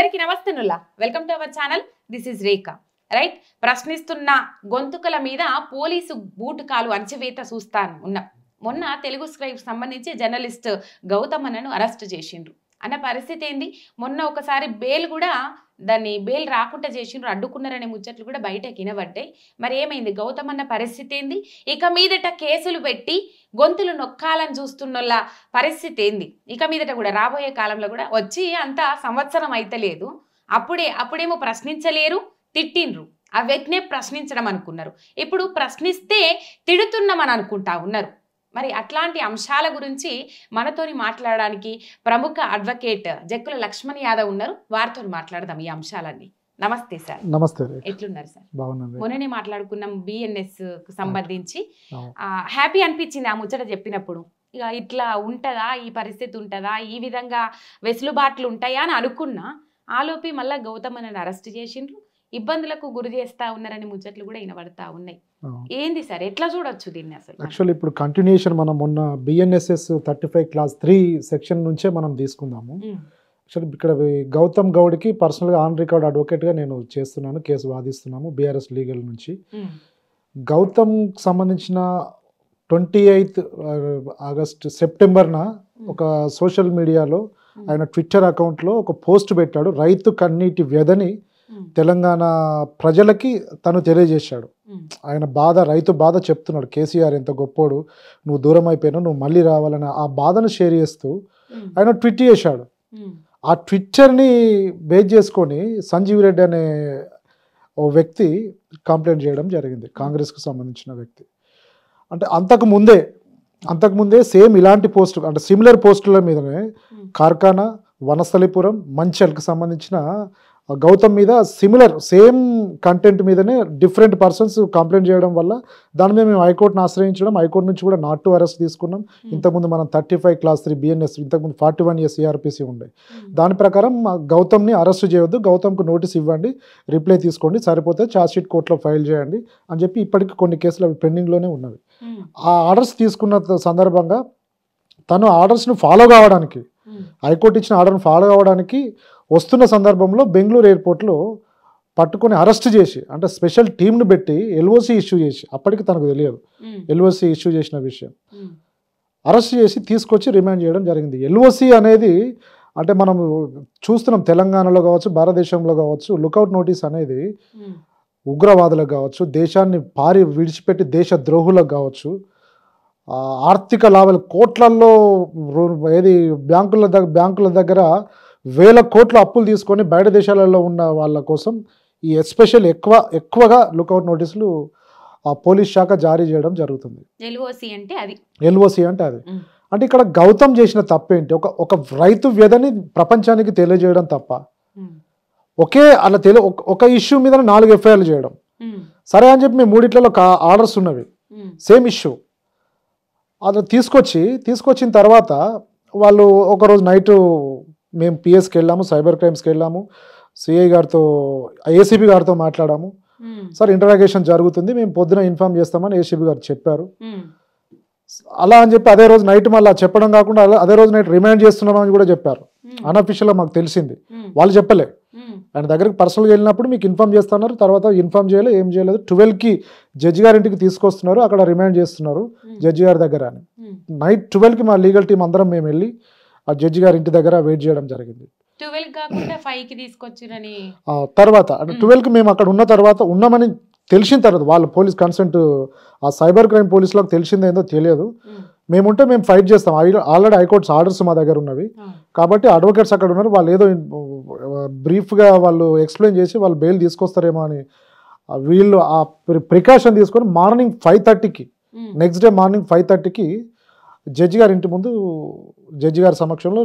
అందరికీ నమస్తేనుల్లా welcome to our channel this is Rekha right ప్రశ్నిస్తున్న గొంతుకల మీద పోలీసు బూటు కాలు అంచవేత చూస్తాను ఉన్న మొన్న తెలుగు స్క్రైబ్ సంబంధించి జర్నలిస్ట్ అన్నను అరెస్ట్ చేసిండ్రు అన్న పరిస్థితి ఏంది మొన్న ఒకసారి బెయిల్ కూడా దాన్ని బెయిల్ రాకుండా చేసిండ్రు అడ్డుకున్నారనే ముచ్చట్లు కూడా బయటకి వినబడ్డాయి మరి ఏమైంది గౌతమ్ అన్న పరిస్థితి ఏంది ఇక మీదట కేసులు పెట్టి గొంతులు నొక్కాలని చూస్తున్నోళ్ళ పరిస్థితి ఏంది ఇక మీదట కూడా రాబోయే కాలంలో కూడా వచ్చి అంత సంవత్సరం అయితలేదు అప్పుడే అప్పుడేమో ప్రశ్నించలేరు తిట్టిండ్రు ఆ వ్యక్తినే ప్రశ్నించడం అనుకున్నారు ఇప్పుడు ప్రశ్నిస్తే తిడుతున్నామని అనుకుంటా ఉన్నారు మరి అట్లాంటి అంశాల గురించి మనతోని మాట్లాడడానికి ప్రముఖ అడ్వకేట్ జక్కుల లక్ష్మణ్ యాదవ్ ఉన్నారు వారితో మాట్లాడదాం ఈ అంశాలన్నీ నమస్తే సార్ నమస్తే ఎట్లున్నారు సార్ బాగున్నాను మొన్ననే మాట్లాడుకున్నాం బిఎన్ఎస్ కు సంబంధించి హ్యాపీ అనిపించింది ఆ ముచ్చట చెప్పినప్పుడు ఇక ఇట్లా ఉంటదా ఈ పరిస్థితి ఉంటుందా ఈ విధంగా వెసులుబాట్లు ఉంటాయా అని అనుకున్నా ఆలోపి మళ్ళీ గౌతమ్ అని అరెస్ట్ చేసిండ్రు ఇబ్బందులకు గురి చేస్తా ఉన్నారని ముచ్చట్లు కూడా వినబడతా ఉన్నాయి ఏంది సార్ ఎట్లా చూడొచ్చు దీన్ని అసలు యాక్చువల్లీ ఇప్పుడు కంటిన్యూషన్ మనం మొన్న BNSS thirty five clause three section నుంచే మనం తీసుకుందాము యాక్చువల్లీ ఇక్కడ గౌతమ్ గౌడ్కి పర్సనల్గా ఆన్ రికార్డ్ అడ్వకేట్గా నేను చేస్తున్నాను కేసు వాదిస్తున్నాము బీఆర్ఎస్ లీగల్ నుంచి గౌతమ్ సంబంధించిన ట్వంటీ ఎయిత్ uh, ఆగస్ట్ సెప్టెంబర్న ఒక సోషల్ మీడియాలో ఆయన ట్విట్టర్ అకౌంట్లో ఒక పోస్ట్ పెట్టాడు రైతు కన్నీటి వ్యధని తెలంగాణ ప్రజలకి తను తెలియజేశాడు ఆయన బాధ రైతు బాధ చెప్తున్నాడు కేసీఆర్ ఎంత గొప్పోడు నువ్వు దూరం అయిపోయినా నువ్వు మళ్ళీ రావాలని ఆ బాధను షేర్ చేస్తూ ఆయన ట్విట్ చేశాడు ఆ ట్విట్టర్ని బేజ్ చేసుకొని సంజీవ్ రెడ్డి అనే ఓ వ్యక్తి కంప్లైంట్ చేయడం జరిగింది కాంగ్రెస్కు సంబంధించిన వ్యక్తి అంటే అంతకు ముందే అంతకుముందే సేమ్ ఇలాంటి పోస్టు అంటే సిమిలర్ పోస్టుల మీదనే కార్ఖానా వనస్థలిపురం మంచల్కి సంబంధించిన గౌతమ్ మీద సిమిలర్ సేమ్ కంటెంట్ మీదనే డిఫరెంట్ పర్సన్స్ కంప్లైంట్ చేయడం వల్ల దాని మీద మేము హైకోర్టును ఆశ్రయించడం హైకోర్టు నుంచి కూడా నాట్ టు అరెస్ట్ తీసుకున్నాం hmm. ఇంతకుముందు మనం thirty five clause three BNS ఇంతకుముందు ఫార్టీ వన్ ఇయర్స్ సిఆర్పిసి ఉండే hmm. దాని ప్రకారం గౌతమ్ని అరెస్ట్ చేయొద్దు గౌతమ్కు నోటీస్ ఇవ్వండి రిప్లై తీసుకోండి సరిపోతే ఛార్జ్షీట్ కోర్టులో ఫైల్ చేయండి అని చెప్పి ఇప్పటికి కొన్ని కేసులు అవి పెండింగ్లోనే ఉన్నవి hmm. ఆ ఆర్డర్స్ తీసుకున్న సందర్భంగా తను ఆర్డర్స్ను ఫాలో కావడానికి హైకోర్టు ఇచ్చిన ఆర్డర్ను ఫాలో కావడానికి వస్తున్న సందర్భంలో బెంగళూరు ఎయిర్పోర్ట్లో పట్టుకొని అరెస్ట్ చేసి అంటే స్పెషల్ టీంను పెట్టి ఎల్ఓసి ఇష్యూ చేసి అప్పటికి తనకు తెలియదు ఎల్ఓసి ఇష్యూ చేసిన విషయం అరెస్ట్ చేసి తీసుకొచ్చి రిమాండ్ చేయడం జరిగింది ఎల్ఓసి అనేది అంటే మనం చూస్తున్నాం తెలంగాణలో కావచ్చు భారతదేశంలో కావచ్చు లుకౌట్ నోటీస్ అనేది ఉగ్రవాదులకు కావచ్చు దేశాన్ని పారి విడిచిపెట్టి దేశ ద్రోహులకు కావచ్చు ఆర్థిక లాభాలు కోట్లల్లో ఏది బ్యాంకుల దగ్గర బ్యాంకుల దగ్గర వేల కోట్ల అప్పులు తీసుకొని బయట దేశాలలో ఉన్న వాళ్ళ కోసం ఈ ఎస్పెషల్ ఎక్కువ ఎక్కువగా లుకౌట్ నోటీసులు ఆ పోలీస్ శాఖ జారీ చేయడం జరుగుతుంది ఎల్ఓసి అంటే అది ఎల్ఓసి అంటే అది అంటే ఇక్కడ గౌతమ్ చేసిన తప్పేంటి ఒక ఒక రైతు వ్యధని ప్రపంచానికి తెలియజేయడం తప్ప ఒకే అలా తెలియ ఒక ఇష్యూ మీద నాలుగు ఎఫ్ఐఆర్లు చేయడం సరే అని చెప్పి మేము మూడిట్లలో ఆర్డర్స్ ఉన్నవి సేమ్ ఇష్యూ అలా తీసుకొచ్చి తీసుకొచ్చిన తర్వాత వాళ్ళు ఒకరోజు నైటు మేము పిఎస్కి వెళ్ళాము సైబర్ క్రైమ్స్కి వెళ్ళాము సిఐ గారితో ఏసీబీ గారితో మాట్లాడాము hmm. సార్ ఇంటరాగేషన్ జరుగుతుంది మేము పొద్దున ఇన్ఫామ్ చేస్తామని ఏసీబీ గారు చెప్పారు hmm. అలా అని చెప్పి అదే రోజు నైట్ మళ్ళీ చెప్పడం కాకుండా అదే రోజు నైట్ రిమాండ్ చేస్తున్నామని కూడా చెప్పారు అన్అఫీషియల్గా hmm. మాకు తెలిసింది వాళ్ళు చెప్పలే ఆయన దగ్గరికి పర్సనల్గా వెళ్ళినప్పుడు మీకు ఇన్ఫామ్ చేస్తున్నారు తర్వాత ఇన్ఫామ్ చేయలేదు ఏం చేయలేదు ట్వెల్వ్కి జడ్జి గారింటికి తీసుకొస్తున్నారు అక్కడ రిమాండ్ చేస్తున్నారు జడ్జి గారి దగ్గర అని నైట్ ట్వెల్వ్కి మా లీగల్ టీం అందరం మేము వెళ్ళి ఆ జడ్జి గారి ఇంటి దగ్గర వెయిట్ చేయడం జరిగింది తర్వాత అంటే కి మేము అక్కడ ఉన్న తర్వాత ఉన్నామని తెలిసిన తర్వాత వాళ్ళ పోలీస్ కన్సెంట్ ఆ సైబర్ క్రైమ్ పోలీసులకు తెలిసిందేందో తెలియదు మేముంటే మేము ఫైట్ చేస్తాం ఆల్రెడీ హైకోర్ట్స్ ఆర్డర్స్ మా దగ్గర ఉన్నవి కాబట్టి అడ్వకేట్స్ అక్కడ ఉన్నారు వాళ్ళు ఏదో బ్రీఫ్గా వాళ్ళు ఎక్స్ప్లెయిన్ చేసి వాళ్ళు బెయిల్ తీసుకొస్తారేమో అని వీళ్ళు ఆ ప్రికాషన్ తీసుకొని మార్నింగ్ ఫైవ్ థర్టీకి నెక్స్ట్ డే మార్నింగ్ ఫైవ్ థర్టీకి జడ్జి గారి ఇంటి ముందు జడ్జి గారి సమక్షంలో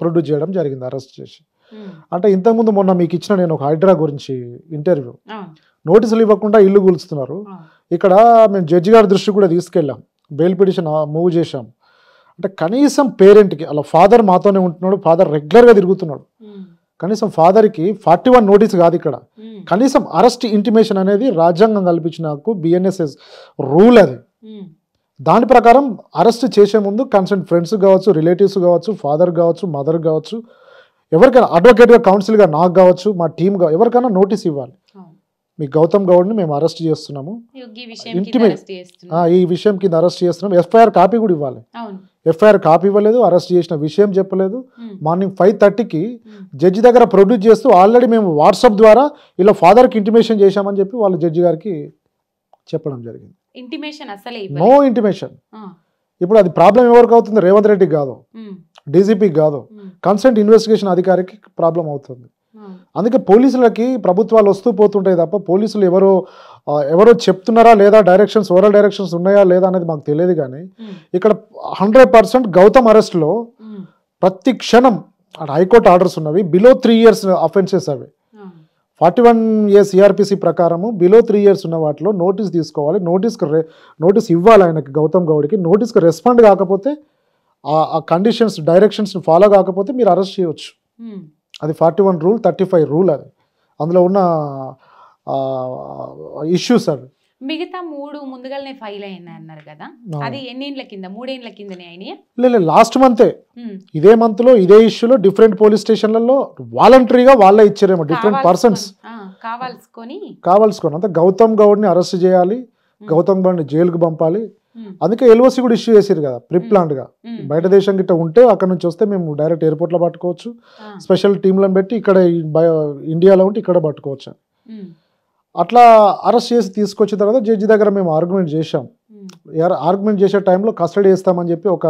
ప్రొడ్యూస్ చేయడం జరిగింది అరెస్ట్ చేసి అంటే ఇంతకుముందు మొన్న మీకు ఇచ్చిన నేను ఒక హైడ్రా గురించి ఇంటర్వ్యూ నోటీసులు ఇవ్వకుండా ఇల్లు కూల్చుతున్నారు ఇక్కడ మేము జడ్జి గారి దృష్టి కూడా తీసుకెళ్ళాం బెయిల్ పిటిషన్ మూవ్ చేశాం అంటే కనీసం పేరెంట్కి అలా ఫాదర్ మాతోనే ఉంటున్నాడు ఫాదర్ రెగ్యులర్గా తిరుగుతున్నాడు కనీసం ఫాదర్కి ఫార్టీ వన్ నోటీస్ కాదు ఇక్కడ కనీసం అరెస్ట్ ఇంటిమేషన్ అనేది రాజ్యాంగం కల్పించిన బిఎన్ఎస్ఎస్ రూల్ అది దాని ప్రకారం అరెస్ట్ చేసే ముందు కన్సర్న్ ఫ్రెండ్స్ కావచ్చు రిలేటివ్స్ కావచ్చు ఫాదర్ కావచ్చు మదర్ కావచ్చు ఎవరికైనా అడ్వకేట్గా కౌన్సిల్గా నాకు కావచ్చు మా కావచ్చు ఎవరికైనా నోటీస్ ఇవ్వాలి మీ గౌతమ్ గౌడ్ని మేము అరెస్ట్ చేస్తున్నాము ఇంటిమేట్ ఈ విషయం కింద అరెస్ట్ చేస్తున్నాం ఎఫ్ఐఆర్ కాపీ కూడా ఇవ్వాలి ఎఫ్ఐఆర్ కాపీ ఇవ్వలేదు అరెస్ట్ చేసిన విషయం చెప్పలేదు మార్నింగ్ ఫైవ్ థర్టీకి జడ్జి దగ్గర ప్రొడ్యూస్ చేస్తూ ఆల్రెడీ మేము వాట్సాప్ ద్వారా ఇలా ఫాదర్కి ఇంటిమేషన్ చేశామని చెప్పి వాళ్ళు జడ్జి గారికి చెప్పడం జరిగింది ఇంటిమేషన్ అసలే నో ఇంటిమేషన్ ఇప్పుడు అది ప్రాబ్లం ఎవరికి అవుతుంది రేవంత్ రెడ్డికి కాదు డీజీపీకి కాదు కన్సెంట్ ఇన్వెస్టిగేషన్ అధికారికి ప్రాబ్లం అవుతుంది అందుకే పోలీసులకి ప్రభుత్వాలు వస్తూ పోతుంటాయి తప్ప పోలీసులు ఎవరో ఎవరో చెప్తున్నారా లేదా డైరెక్షన్స్ ఓరల్ డైరెక్షన్స్ ఉన్నాయా లేదా అనేది మాకు తెలియదు కానీ ఇక్కడ హండ్రెడ్ పర్సెంట్ గౌతమ్ అరెస్ట్లో ప్రతి క్షణం హైకోర్టు ఆర్డర్స్ ఉన్నవి బిలో త్రీ ఇయర్స్ అఫెన్సెస్ అవి forty one A CrPC e ప్రకారము బిలో త్రీ ఇయర్స్ ఉన్న వాటిలో నోటీస్ తీసుకోవాలి నోటీస్కి రే నోటీస్ ఇవ్వాలి ఆయనకి గౌతమ్ గౌడ్కి నోటీస్కి రెస్పాండ్ కాకపోతే ఆ కండిషన్స్ డైరెక్షన్స్ని ఫాలో కాకపోతే మీరు అరెస్ట్ చేయవచ్చు hmm. అది forty one rule thirty five rule అది అందులో ఉన్న ఇష్యూస్ అవి మిగతా మూడు ముందుగానే ఫైల్ అయినాయి అన్నారు కదా అది ఎన్నేళ్ల కింద మూడేళ్ల కిందనే అయినాయి లేదు లాస్ట్ మంత్ ఇదే మంత్ లో ఇదే ఇష్యూలో డిఫరెంట్ పోలీస్ స్టేషన్లలో వాలంటరీగా వాళ్ళే ఇచ్చారేమో డిఫరెంట్ పర్సన్స్ కావాల్సుకొని కావాల్సుకొని అంత గౌతమ్ గౌడ్ ని అరెస్ట్ చేయాలి గౌతమ్ గౌడ్ ని జైలుకు పంపాలి అందుకే ఎల్ఓసి కూడా ఇష్యూ చేసారు కదా ప్రిప్ ప్లాంట్ గా బయట దేశం గిట్ట ఉంటే అక్కడ నుంచి వస్తే మేము డైరెక్ట్ ఎయిర్పోర్ట్ లో పట్టుకోవచ్చు స్పెషల్ టీంలను పెట్టి ఇక్కడ ఇండియాలో ఉంటే ఇక్కడ పట్టుకోవచ్చు అట్లా అరెస్ట్ చేసి తీసుకొచ్చిన తర్వాత జడ్జి దగ్గర మేము ఆర్గ్యుమెంట్ చేసాం ఆర్గ్యుమెంట్ చేసే టైంలో కస్టడీ ఇస్తామని చెప్పి ఒక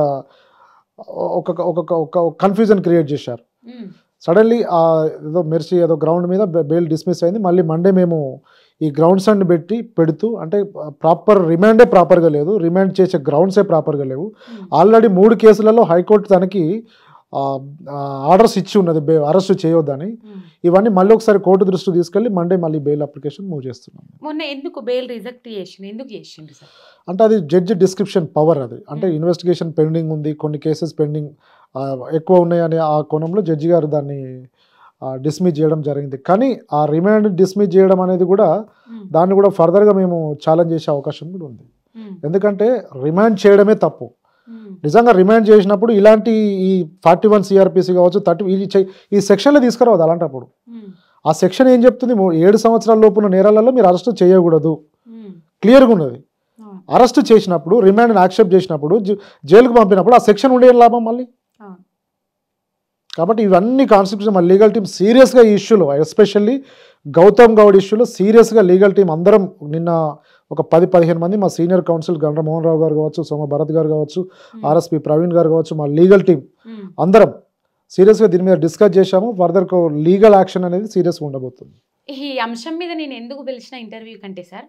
ఒక ఒక కన్ఫ్యూజన్ క్రియేట్ చేశారు సడన్లీ hmm. ఏదో మెర్సీ ఏదో గ్రౌండ్ మీద బెయిల్ డిస్మిస్ అయింది మళ్ళీ మండే మేము ఈ గ్రౌండ్స్ అన్ని పెట్టి పెడుతూ అంటే ప్రాపర్ రిమాండే ప్రాపర్గా లేదు రిమాండ్ చేసే గ్రౌండ్సే ప్రాపర్గా లేవు ఆల్రెడీ hmm. మూడు కేసులలో హైకోర్టు తనకి ఆర్డర్స్ ఇచ్చి ఉన్నది అరెస్ట్ చేయొద్దని hmm. ఇవన్నీ మళ్ళీ ఒకసారి కోర్టు దృష్టి తీసుకెళ్ళి మండే మళ్ళీ బెయిల్ అప్లికేషన్ మూవ్ చేస్తున్నాం బెయిల్ అంటే అది జడ్జి డిస్క్రిప్షన్ పవర్ అది అంటే ఇన్వెస్టిగేషన్ hmm. పెండింగ్ ఉంది కొన్ని కేసెస్ పెండింగ్ ఎక్కువ ఉన్నాయని ఆ కోణంలో జడ్జి గారు దాన్ని డిస్మిస్ చేయడం జరిగింది కానీ ఆ రిమాండ్ డిస్మిస్ చేయడం అనేది కూడా hmm. దాన్ని కూడా ఫర్దర్గా మేము ఛాలెంజ్ చేసే అవకాశం కూడా ఉంది ఎందుకంటే రిమాండ్ చేయడమే తప్పు Hmm. నిజంగా రిమైండ్ చేసినప్పుడు ఇలాంటి ఈ ఫార్టీ వన్ సిఆర్పిసి కావచ్చు థర్టీ ఈ సెక్షన్లో తీసుకురావద్దు అలాంటప్పుడు hmm. ఆ సెక్షన్ ఏం చెప్తుంది ఏడు సంవత్సరాల లోపున నేరాలలో మీరు అరెస్ట్ చేయకూడదు hmm. క్లియర్గా ఉన్నది అరెస్ట్ చేసినప్పుడు రిమాండ్ని యాక్సెప్ట్ చేసినప్పుడు జైలుకు పంపినప్పుడు ఆ సెక్షన్ ఉండే లాభం మళ్ళీ కాబట్టి ఇవన్నీ కాన్స్టిట్యూషన్ మన లీగల్ టీం సీరియస్గా ఈ ఇష్యూలో ఎస్పెషల్లీ గౌతమ్ గౌడ్ ఇష్యూలో సీరియస్గా లీగల్ టీం అందరం నిన్న ఒక పది పదిహేను మంది మా సీనియర్ కౌన్సిల్ మోహన్ రావు గారు కావచ్చు సోమ భరత్ గారు కావచ్చు ఆర్ఎస్పి ప్రవీణ్ గారు కావచ్చు మా లీగల్ టీం అందరం సీరియస్గా దీని మీద డిస్కస్ చేశాము ఫర్దర్ లీగల్ యాక్షన్ అనేది సీరియస్గా ఉండబోతుంది ఈ అంశం మీద నేను ఎందుకు పిలిచిన ఇంటర్వ్యూ కంటే సార్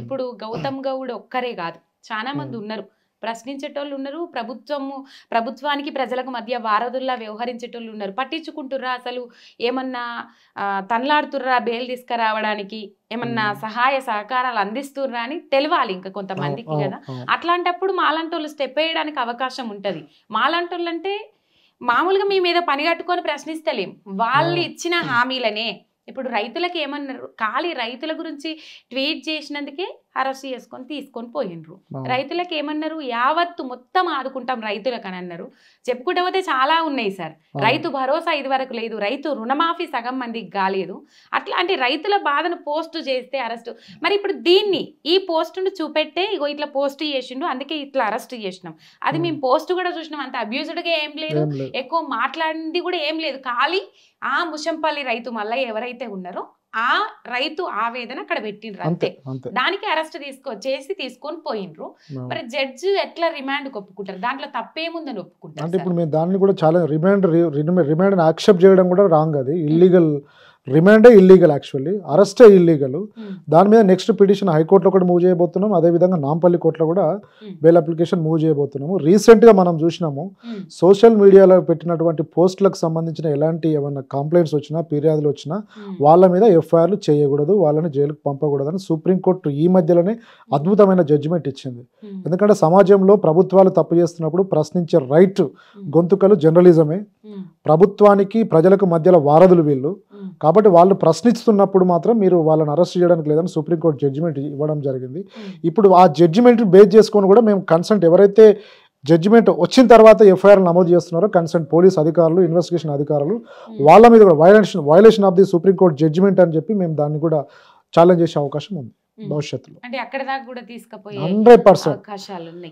ఇప్పుడు గౌతమ్ గౌడ్ ఒక్కరే కాదు చాలా మంది ఉన్నారు ప్రశ్నించేటోళ్ళు ఉన్నారు ప్రభుత్వము ప్రభుత్వానికి ప్రజలకు మధ్య వారధుల్లా వ్యవహరించేటోళ్ళు ఉన్నారు పట్టించుకుంటుర్రా అసలు ఏమన్నా తనలాడుతుర్రా బెయిల్ తీసుకురావడానికి ఏమన్నా సహాయ సహకారాలు అందిస్తుర్రా అని తెలియాలి ఇంకా కొంతమందికి కదా అట్లాంటప్పుడు మాలంటోళ్ళు స్టెప్ వేయడానికి అవకాశం ఉంటుంది మాలాంటోళ్ళు అంటే మామూలుగా మీ మీద పని కట్టుకొని ప్రశ్నిస్తలేం వాళ్ళు ఇచ్చిన హామీలనే ఇప్పుడు రైతులకు ఏమన్నారు ఖాళీ రైతుల గురించి ట్వీట్ చేసినందుకే అరెస్ట్ చేసుకొని తీసుకొని పోయినరు రైతులకు ఏమన్నారు యావత్తు మొత్తం ఆదుకుంటాం రైతులకు అని అన్నారు చెప్పుకుంటే పోతే చాలా ఉన్నాయి సార్ రైతు భరోసా ఇది వరకు లేదు రైతు రుణమాఫీ సగం మందికి కాలేదు అట్లా అంటే రైతుల బాధను పోస్ట్ చేస్తే అరెస్ట్ మరి ఇప్పుడు దీన్ని ఈ పోస్టును చూపెట్టే ఇగో ఇట్లా పోస్ట్ చేసిండు అందుకే ఇట్లా అరెస్ట్ చేసినాం అది మేము పోస్ట్ కూడా చూసినాం అంత అబ్యూజ్డ్గా ఏం లేదు ఎక్కువ మాట్లాడింది కూడా ఏం లేదు ఖాళీ ఆ ముషంపల్లి రైతు మళ్ళీ ఎవరైతే ఉన్నారో ఆ రైతు ఆవేదన అక్కడ పెట్టిండ్రు అంతే దానికి అరెస్ట్ తీసుకో చేసి తీసుకొని పోయిండ్రు మరి జడ్జి ఎట్లా రిమాండ్ ఒప్పుకుంటారు దాంట్లో తప్పేముందని ఒప్పుకుంటారు అంటే ఇప్పుడు మేము దాన్ని కూడా చాలా రిమాండ్ రిమాండ్ యాక్సెప్ట్ చేయడం కూడా రాంగ్ అది ఇల్లీగల్ రిమాండే ఇల్లీగల్ యాక్చువల్లీ అరెస్టే ఇల్లీగల్ దాని మీద నెక్స్ట్ పిటిషన్ హైకోర్టులో కూడా మూవ్ చేయబోతున్నాం అదేవిధంగా నాంపల్లి కోర్టులో కూడా బెయిల్ అప్లికేషన్ మూవ్ చేయబోతున్నాము రీసెంట్గా మనం చూసినాము సోషల్ hmm. మీడియాలో పెట్టినటువంటి పోస్టులకు సంబంధించిన ఎలాంటి ఏమైనా కంప్లైంట్స్ వచ్చినా ఫిర్యాదులు వచ్చినా hmm. వాళ్ళ మీద ఎఫ్ఐఆర్లు చేయకూడదు వాళ్ళని జైలుకు పంపకూడదని సుప్రీంకోర్టు ఈ మధ్యలోనే hmm. అద్భుతమైన జడ్జిమెంట్ ఇచ్చింది ఎందుకంటే సమాజంలో ప్రభుత్వాలు తప్పు చేస్తున్నప్పుడు ప్రశ్నించే రైట్ గొంతుకలు జర్నలిజమే ప్రభుత్వానికి ప్రజలకు మధ్యలో వారధులు వీళ్ళు Hmm. కాబట్టి వాళ్ళు ప్రశ్నిస్తున్నప్పుడు మాత్రం మీరు వాళ్ళని అరెస్ట్ చేయడానికి లేదని సుప్రీంకోర్టు జడ్జిమెంట్ ఇవ్వడం జరిగింది hmm. ఇప్పుడు ఆ జడ్జిమెంట్ బేస్ చేసుకొని కూడా మేము కన్సెంట్ ఎవరైతే జడ్జిమెంట్ వచ్చిన తర్వాత ఎఫ్ఐఆర్ నమోదు చేస్తున్నారో కన్సెంట్ పోలీస్ అధికారులు ఇన్వెస్టిగేషన్ అధికారులు hmm. వాళ్ళ మీద కూడా violation violation of the supreme court judgment అని చెప్పి మేము దాన్ని కూడా ఛాలెంజ్ చేసే అవకాశం ఉంది భవిష్యత్తులో దాకా తీసుకుపోయి హండ్రెడ్ పర్సెంట్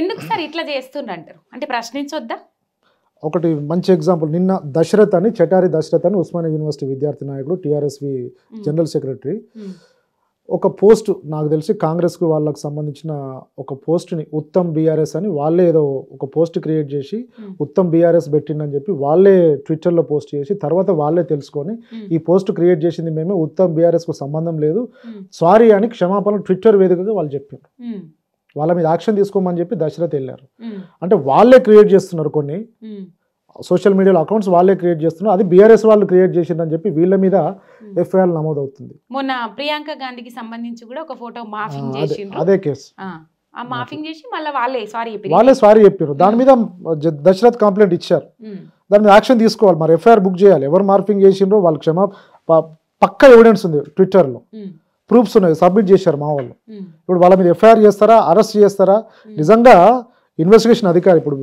ఎందుకు సార్ ఇట్లా చేస్తుండ్రు అంటారు అంటే ప్రశ్నించొద్దా ఒకటి మంచి ఎగ్జాంపుల్ నిన్న దశరథ్ అని చటారి దశరథ్ అని ఉస్మానియా యూనివర్సిటీ విద్యార్థి నాయకుడు టీఆర్ఎస్వి జనరల్ సెక్రటరీ ఒక పోస్ట్ నాకు తెలిసి కాంగ్రెస్కి వాళ్ళకు సంబంధించిన ఒక పోస్ట్ని ఉత్తమ్ బీఆర్ఎస్ అని వాళ్ళే ఏదో ఒక పోస్ట్ క్రియేట్ చేసి ఉత్తమ్ బీఆర్ఎస్ పెట్టిండని చెప్పి వాళ్ళే ట్విట్టర్లో పోస్ట్ చేసి తర్వాత వాళ్ళే తెలుసుకొని ఈ పోస్ట్ క్రియేట్ చేసింది మేమే ఉత్తమ్ బీఆర్ఎస్కు సంబంధం లేదు సారీ అని క్షమాపణ ట్విట్టర్ వేదికగా వాళ్ళు చెప్పారు వాళ్ళ మీద యాక్షన్ తీసుకోమని చెప్పి దశరథ్ వెళ్ళారు అంటే వాళ్ళే క్రియేట్ చేస్తున్నారు కొన్ని సోషల్ మీడియాలో అకౌంట్స్ వాళ్ళే క్రియేట్ చేస్తున్నారు అది బీఆర్ఎస్ వాళ్ళు క్రియేట్ చేసిందని చెప్పి వీళ్ళ మీద ఎఫ్ఐఆర్ నమోదవుతుంది మొన్న ప్రియాంక గాంధీకి సంబంధించి కూడా ఒక ఫోటో మాఫింగ్ అదే కేసు చేసి మళ్ళీ వాళ్ళే సారీ వాళ్ళే సారీ చెప్పారు దాని మీద దశరథ్ కంప్లైంట్ ఇచ్చారు దాని మీద యాక్షన్ తీసుకోవాలి మరి ఎఫ్ఐఆర్ బుక్ చేయాలి ఎవరు మార్ఫింగ్ చేసిండ్రో వాళ్ళు క్షమా పక్క ఎవిడెన్స్ ఉంది ట్విట్టర్లో ప్రూఫ్స్ ఉన్నాయి సబ్మిట్ చేశారు మా వాళ్ళు ఇప్పుడు వాళ్ళ మీద ఎఫ్ఐఆర్ చేస్తారా అరెస్ట్ చేస్తారా నిజంగా ఇన్వెస్టిగేషన్ అధికారి ఇప్పుడు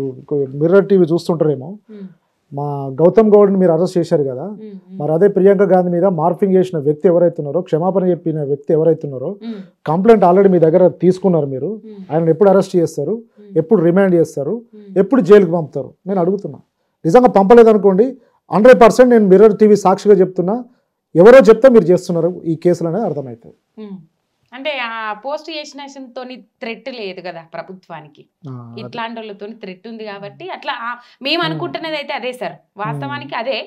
మిర్రర్ టీవీ చూస్తుంటారేమో మా గౌతమ్ గౌడ్ని మీరు అరెస్ట్ చేశారు కదా మరి అదే ప్రియాంక గాంధీ మీద మార్ఫింగ్ చేసిన వ్యక్తి ఎవరైతున్నారో క్షమాపణ చెప్పిన వ్యక్తి ఎవరైతున్నారో కంప్లైంట్ ఆల్రెడీ మీ దగ్గర తీసుకున్నారు మీరు ఆయన ఎప్పుడు అరెస్ట్ చేస్తారు ఎప్పుడు రిమాండ్ చేస్తారు ఎప్పుడు జైలుకి పంపుతారు నేను అడుగుతున్నా నిజంగా పంపలేదనుకోండి హండ్రెడ్ పర్సెంట్ నేను మిర్రర్ టీవీ సాక్షిగా చెప్తున్నా ఎవరో చెప్తే మీరు చేస్తున్నారు ఈ కేసులు అనేది అర్థమవుతుంది అంటే ఆ పోస్ట్ చేసిన తోని థ్రెట్ లేదు కదా ప్రభుత్వానికి ఇట్లాంటి వాళ్ళతో థ్రెట్ ఉంది కాబట్టి అట్లా మేము అనుకుంటున్నది అయితే అదే సార్ వాస్తవానికి అదే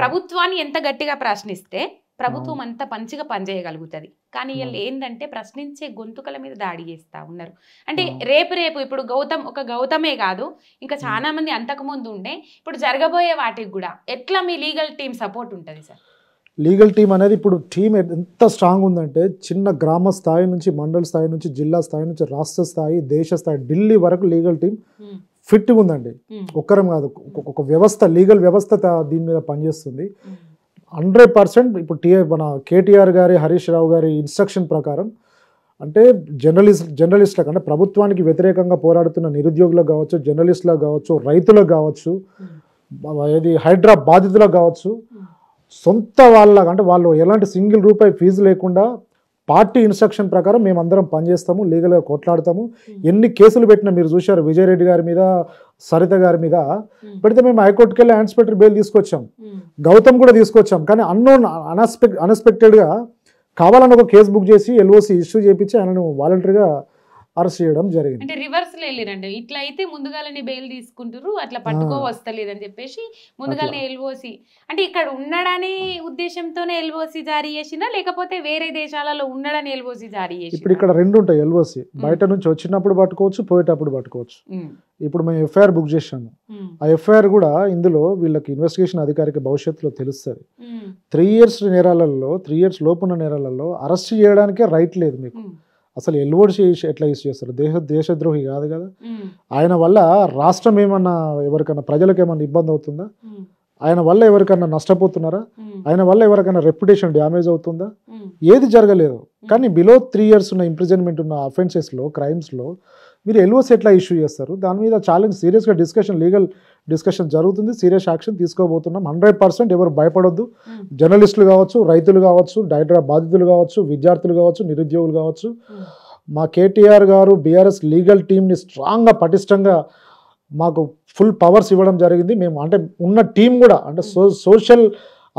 ప్రభుత్వాన్ని ఎంత గట్టిగా ప్రశ్నిస్తే ప్రభుత్వం అంత పంచిగా పనిచేయగలుగుతుంది కానీ వీళ్ళు ఏంటంటే ప్రశ్నించే గొంతుకల మీద దాడి చేస్తూ ఉన్నారు అంటే రేపు రేపు ఇప్పుడు గౌతమ్ ఒక గౌతమే కాదు ఇంకా చాలా మంది అంతకుముందు ఉండే ఇప్పుడు జరగబోయే వాటికి కూడా ఎట్లా మీ లీగల్ టీం సపోర్ట్ ఉంటుంది సార్ లీగల్ టీం అనేది ఇప్పుడు టీం ఎంత స్ట్రాంగ్ ఉందంటే చిన్న గ్రామ స్థాయి నుంచి మండల స్థాయి నుంచి జిల్లా స్థాయి నుంచి రాష్ట్ర స్థాయి దేశ స్థాయి ఢిల్లీ వరకు లీగల్ టీం hmm. ఫిట్గా ఉందండి hmm. ఒక్కరం కాదు ఒక వ్యవస్థ లీగల్ వ్యవస్థ దీని మీద పనిచేస్తుంది hmm. హండ్రెడ్ పర్సెంట్ ఇప్పుడు టీ మన కేటీఆర్ గారి హరీష్ రావు గారి ఇన్స్ట్రక్షన్ ప్రకారం అంటే జర్నలిస్ట్ జర్నలిస్టులకు అంటే ప్రభుత్వానికి వ్యతిరేకంగా పోరాడుతున్న నిరుద్యోగులకు కావచ్చు జర్నలిస్టులకు కావచ్చు రైతులకు కావచ్చు ఏది హైడ్రా బాధితులకు కావచ్చు సొంత వాళ్ళ అంటే వాళ్ళు ఎలాంటి సింగిల్ రూపాయి ఫీజు లేకుండా పార్టీ ఇన్స్ట్రక్షన్ ప్రకారం మేమందరం పనిచేస్తాము లీగల్గా కొట్లాడతాము ఎన్ని కేసులు పెట్టినా మీరు చూశారు విజయరెడ్డి గారి మీద సరిత గారి మీద పెడితే మేము హైకోర్టుకి వెళ్ళి ఇన్స్పెక్టర్ బెయిల్ తీసుకొచ్చాం గౌతమ్ కూడా తీసుకొచ్చాం కానీ అన్నోన్ అన్ఎక్స్పెక్ట్ అన్ఎక్స్పెక్టెడ్గా కావాలని ఒక కేసు బుక్ చేసి ఎల్ఓసి ఇష్యూ చేయించి ఆయనను వాలంటరీగా అరెస్ట్ చేయడం జరిగింది అంటే రివర్స్ లేరండి ఇట్లా అయితే ముందుగాలని బెయిల్ తీసుకుంటారు అట్లా పట్టుకో అని చెప్పేసి ముందుగానే ఎల్ఓసి అంటే ఇక్కడ ఉన్నాడని ఉద్దేశంతోనే ఎల్ఓసి జారీ చేసినా లేకపోతే వేరే దేశాలలో ఉన్నాడని ఎల్ఓసి జారీ చేసి ఇప్పుడు ఇక్కడ రెండు ఉంటాయి ఎల్ఓసి బయట నుంచి వచ్చినప్పుడు పట్టుకోవచ్చు పోయేటప్పుడు పట్టుకోవచ్చు ఇప్పుడు మేము ఎఫ్ఐఆర్ బుక్ చేసాము ఆ ఎఫ్ఐఆర్ కూడా ఇందులో వీళ్ళకి ఇన్వెస్టిగేషన్ అధికారికి భవిష్యత్తులో తెలుస్తుంది త్రీ ఇయర్స్ నేరాలలో త్రీ ఇయర్స్ లోపున్న నేరాలలో అరెస్ట్ చేయడానికే రైట్ లేదు మీకు అసలు ఎల్వోడ్ ఎట్లా ఇష్యూ చేస్తారు దేశ దేశద్రోహి కాదు కదా ఆయన వల్ల రాష్ట్రం ఏమన్నా ఎవరికైనా ప్రజలకు ఏమన్నా ఇబ్బంది అవుతుందా ఆయన వల్ల ఎవరికైనా నష్టపోతున్నారా ఆయన వల్ల ఎవరికైనా రెప్యుటేషన్ డ్యామేజ్ అవుతుందా ఏది జరగలేదు కానీ బిలో త్రీ ఇయర్స్ ఉన్న ఇంప్రిజన్మెంట్ ఉన్న అఫెన్సెస్లో క్రైమ్స్లో మీరు ఎల్ఓస్ ఎట్లా ఇష్యూ చేస్తారు దాని మీద ఛాలెంజ్ సీరియస్గా డిస్కషన్ లీగల్ డిస్కషన్ జరుగుతుంది సీరియస్ యాక్షన్ తీసుకోబోతున్నాం హండ్రెడ్ పర్సెంట్ ఎవరు భయపడొద్దు జర్నలిస్టులు కావచ్చు రైతులు కావచ్చు డైరెక్టర్ బాధితులు కావచ్చు విద్యార్థులు కావచ్చు నిరుద్యోగులు కావచ్చు మా కేటీఆర్ గారు బీఆర్ఎస్ లీగల్ టీంని స్ట్రాంగ్గా పటిష్టంగా మాకు ఫుల్ పవర్స్ ఇవ్వడం జరిగింది మేము అంటే ఉన్న టీం కూడా అంటే so social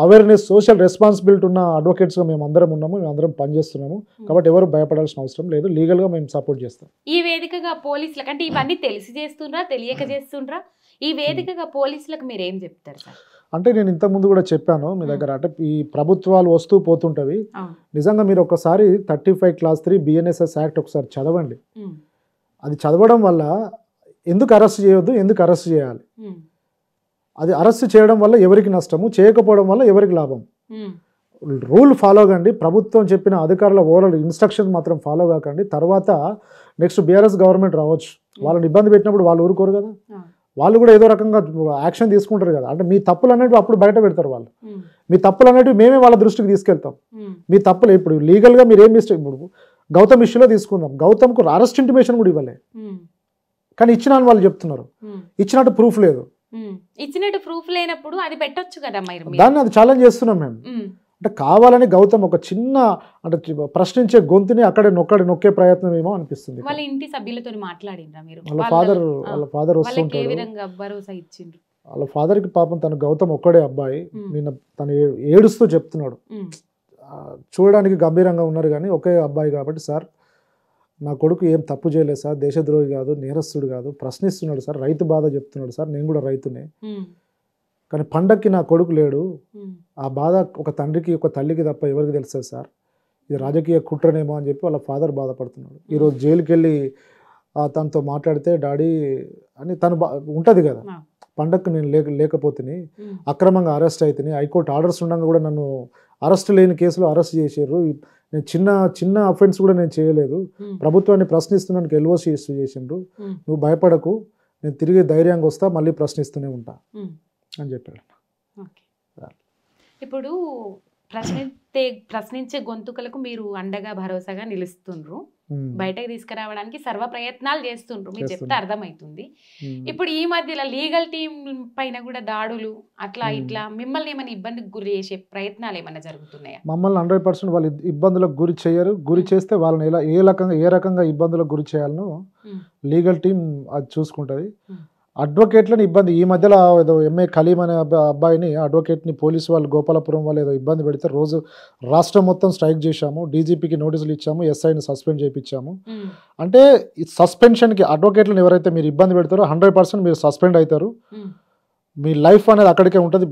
awareness social responsibility ఉన్న అడ్వకేట్స్గా మేము అందరం ఉన్నాము మేము అందరం పనిచేస్తున్నాము hmm. కాబట్టి ఎవరు భయపడాల్సిన అవసరం లేదు లీగల్గా మేము సపోర్ట్ చేస్తాం ఈ వేదికగా పోలీసులకు అంటే ఇవన్నీ తెలిసి చేస్తుండ్రా తెలియక hmm. చేస్తుండ్రా ఈ వేదికగా పోలీసులకు మీరు ఏం చెప్తారు అంటే నేను ఇంతకుముందు కూడా చెప్పాను మీ దగ్గర hmm. అంటే ఈ ప్రభుత్వాలు వస్తూ పోతుంటవి నిజంగా మీరు ఒకసారి thirty five clause three BNSS act ఒకసారి చదవండి అది చదవడం వల్ల ఎందుకు అరెస్ట్ చేయొద్దు ఎందుకు అరెస్ట్ చేయాలి అది అరెస్ట్ చేయడం వల్ల ఎవరికి నష్టము చేయకపోవడం వల్ల ఎవరికి లాభం రూల్ ఫాలో కండి ప్రభుత్వం చెప్పిన అధికారుల ఓవరాల్ ఇన్స్ట్రక్షన్ మాత్రం ఫాలో కాకండి తర్వాత నెక్స్ట్ బీఆర్ఎస్ గవర్నమెంట్ రావచ్చు వాళ్ళని ఇబ్బంది పెట్టినప్పుడు వాళ్ళు ఊరుకోరు కదా వాళ్ళు కూడా ఏదో రకంగా యాక్షన్ తీసుకుంటారు కదా అంటే మీ తప్పులు అనేవి అప్పుడు బయట పెడతారు వాళ్ళు మీ తప్పులు అనేవి మేమే వాళ్ళ దృష్టికి తీసుకెళ్తాం మీ తప్పులు ఇప్పుడు లీగల్గా మీరు ఏం మిస్టేక్ ఇప్పుడు గౌతమ్ ఇష్యూలో తీసుకుందాం గౌతమ్కు అరెస్ట్ ఇంటిమేషన్ కూడా ఇవ్వలే కానీ ఇచ్చినా వాళ్ళు చెప్తున్నారు ఇచ్చినట్టు ప్రూఫ్ లేదు ఇచ్చినట్టు ప్రూఫ్ లేనప్పుడు అది పెట్టొచ్చు కదా దాన్ని అది ఛాలెంజ్ చేస్తున్నాం మేము అంటే కావాలని గౌతమ్ ఒక చిన్న అంటే ప్రశ్నించే గొంతుని అక్కడ నొక్కడి నొక్కే ప్రయత్నం ఏమో అనిపిస్తుంది వాళ్ళ ఇంటి సభ్యులతో మాట్లాడిందా మీరు వాళ్ళ ఫాదర్ వాళ్ళ ఫాదర్ వస్తుంటారు వాళ్ళ కి పాపం తన గౌతమ్ ఒక్కడే అబ్బాయి నిన్న తను ఏడుస్తూ చెప్తున్నాడు చూడడానికి గంభీరంగా ఉన్నారు కానీ ఒకే అబ్బాయి కాబట్టి సార్ నా కొడుకు ఏం తప్పు చేయలేదు సార్ దేశద్రోహి కాదు నేరస్తుడు కాదు ప్రశ్నిస్తున్నాడు సార్ రైతు బాధ చెప్తున్నాడు సార్ నేను కూడా రైతునే కానీ పండక్కి నా కొడుకు లేడు ఆ బాధ ఒక తండ్రికి ఒక తల్లికి తప్ప ఎవరికి తెలుస్తుంది సార్ ఇది రాజకీయ కుట్రనేమో అని చెప్పి వాళ్ళ ఫాదర్ బాధపడుతున్నాడు ఈరోజు జైలుకి వెళ్ళి తనతో మాట్లాడితే డాడీ అని తను ఉంటుంది కదా పండక్కి నేను లేక లేకపోతే అక్రమంగా అరెస్ట్ అయితేనే హైకోర్టు ఆర్డర్స్ ఉండగా కూడా నన్ను అరెస్ట్ లేని కేసులో అరెస్ట్ చేశారు నేను చిన్న చిన్న అఫెన్స్ కూడా నేను చేయలేదు ప్రభుత్వాన్ని ప్రశ్నిస్తున్నానికి ఎల్ఓసి ఇష్యూ చేసిండ్రు నువ్వు భయపడకు నేను తిరిగి ధైర్యంగా వస్తా మళ్ళీ ప్రశ్నిస్తూనే ఉంటా అని చెప్పాడు ఇప్పుడు ప్రశ్నిస్తే ప్రశ్నించే గొంతుకలకు మీరు అండగా భరోసాగా నిలుస్తుండ్రు బయటకు తీసుకురావడానికి సర్వ ప్రయత్నాలు చేస్తుండ్రు మీరు చెప్తే అర్థమవుతుంది ఇప్పుడు ఈ మధ్యలో లీగల్ టీం పైన కూడా దాడులు అట్లా ఇట్లా మిమ్మల్ని ఏమైనా ఇబ్బందికి గురి చేసే ప్రయత్నాలు ఏమైనా జరుగుతున్నాయా మమ్మల్ని హండ్రెడ్ పర్సెంట్ వాళ్ళు ఇబ్బందులకు గురి చేయరు గురి చేస్తే వాళ్ళని ఎలా ఏ రకంగా ఏ రకంగా ఇబ్బందులకు గురి చేయాలనో లీగల్ టీం అది చూసుకుంటుంది అడ్వకేట్లను ఇబ్బంది ఈ మధ్యలో ఏదో ఎంఏ కలీం అనే అబ్బాయిని అడ్వకేట్ని పోలీసు వాళ్ళు గోపాలపురం వాళ్ళు ఏదో ఇబ్బంది పెడితే రోజు రాష్ట్రం మొత్తం స్ట్రైక్ చేశాము డీజీపీకి నోటీసులు ఇచ్చాము ఎస్ఐని సస్పెండ్ చేయించాము అంటే సస్పెన్షన్కి అడ్వకేట్లను ఎవరైతే మీరు ఇబ్బంది పెడతారో హండ్రెడ్ మీరు సస్పెండ్ అవుతారు మీ లైఫ్ అనేది అక్కడికే ఉంటుంది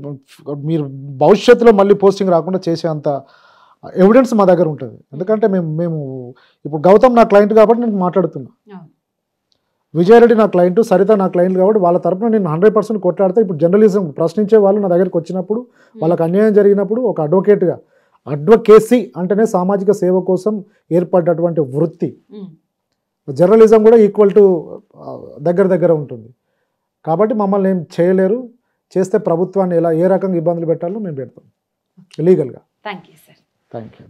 మీరు భవిష్యత్తులో మళ్ళీ పోస్టింగ్ రాకుండా చేసే అంత ఎవిడెన్స్ మా దగ్గర ఉంటుంది ఎందుకంటే మేము మేము ఇప్పుడు గౌతమ్ నా క్లయింట్ కాబట్టి నేను మాట్లాడుతున్నాను విజయారెడ్డి నా క్లయింట్ సరిత నా క్లయింట్ కాబట్టి వాళ్ళ తరపున నేను హండ్రెడ్ పర్సెంట్ కొట్లాడితే ఇప్పుడు జర్నలిజం ప్రశ్నించే వాళ్ళు నా దగ్గరికి వచ్చినప్పుడు వాళ్ళకి అన్యాయం జరిగినప్పుడు ఒక అడ్వకేట్గా అడ్వకేసీ అంటేనే సామాజిక సేవ కోసం ఏర్పడ్డటువంటి వృత్తి జర్నలిజం కూడా ఈక్వల్ టు దగ్గర దగ్గర ఉంటుంది కాబట్టి మమ్మల్ని ఏం చేయలేరు చేస్తే ప్రభుత్వాన్ని ఎలా ఏ రకంగా ఇబ్బందులు పెట్టాలో మేము పెడతాం లీగల్గా thank you sir thank you